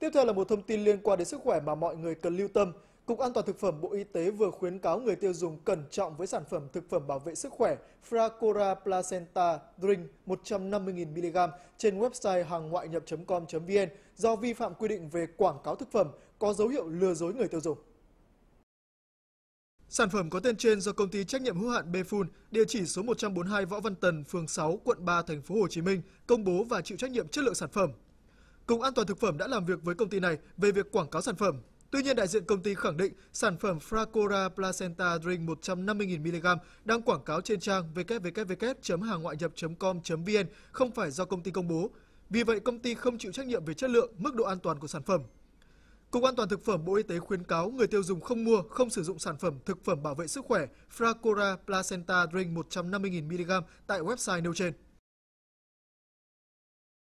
Tiếp theo là một thông tin liên quan đến sức khỏe mà mọi người cần lưu tâm. Cục An toàn Thực phẩm Bộ Y tế vừa khuyến cáo người tiêu dùng cẩn trọng với sản phẩm thực phẩm bảo vệ sức khỏe Fracora Placenta Drink 150.000mg trên website hàng ngoại nhập.com.vn do vi phạm quy định về quảng cáo thực phẩm có dấu hiệu lừa dối người tiêu dùng. Sản phẩm có tên trên do công ty trách nhiệm hữu hạn Befun, địa chỉ số 142 Võ Văn Tần, phường 6, quận 3, thành phố Hồ Chí Minh công bố và chịu trách nhiệm chất lượng sản phẩm. Cục An toàn thực phẩm đã làm việc với công ty này về việc quảng cáo sản phẩm. Tuy nhiên, đại diện công ty khẳng định sản phẩm Fracora Placenta Drink 150.000mg đang quảng cáo trên trang www.hàngoại nhập.com.vn không phải do công ty công bố. Vì vậy, công ty không chịu trách nhiệm về chất lượng, mức độ an toàn của sản phẩm. Cục An toàn Thực phẩm Bộ Y tế khuyến cáo người tiêu dùng không mua, không sử dụng sản phẩm thực phẩm bảo vệ sức khỏe Fracora Placenta Drink 150.000mg tại website nêu trên.